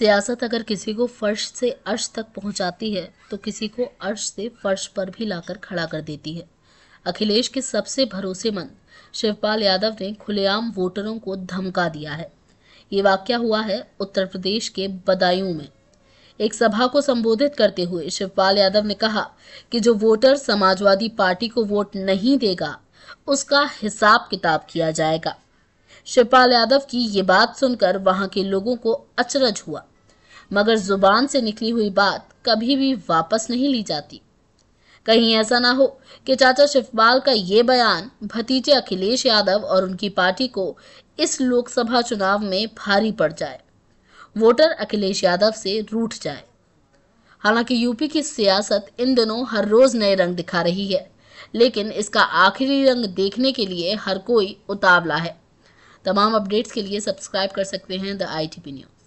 सियासत अगर किसी को फर्श से अर्श तक पहुंचाती है तो किसी को अर्श से फर्श पर भी लाकर खड़ा कर देती है अखिलेश के सबसे भरोसेमंद शिवपाल यादव ने खुलेआम वोटरों को धमका दिया है ये वाक्य हुआ है उत्तर प्रदेश के बदायूं में एक सभा को संबोधित करते हुए शिवपाल यादव ने कहा कि जो वोटर समाजवादी पार्टी को वोट नहीं देगा उसका हिसाब किताब किया जाएगा शिवपाल यादव की ये बात सुनकर वहां के लोगों को अचरज हुआ मगर जुबान से निकली हुई बात कभी भी वापस नहीं ली जाती कहीं ऐसा ना हो कि चाचा शिवपाल का ये बयान भतीजे अखिलेश यादव और उनकी पार्टी को इस लोकसभा चुनाव में भारी पड़ जाए वोटर अखिलेश यादव से रूठ जाए हालांकि यूपी की सियासत इन दिनों हर रोज नए रंग दिखा रही है लेकिन इसका आखिरी रंग देखने के लिए हर कोई उतावला है तमाम अपडेट्स के लिए सब्सक्राइब कर सकते हैं the I T P news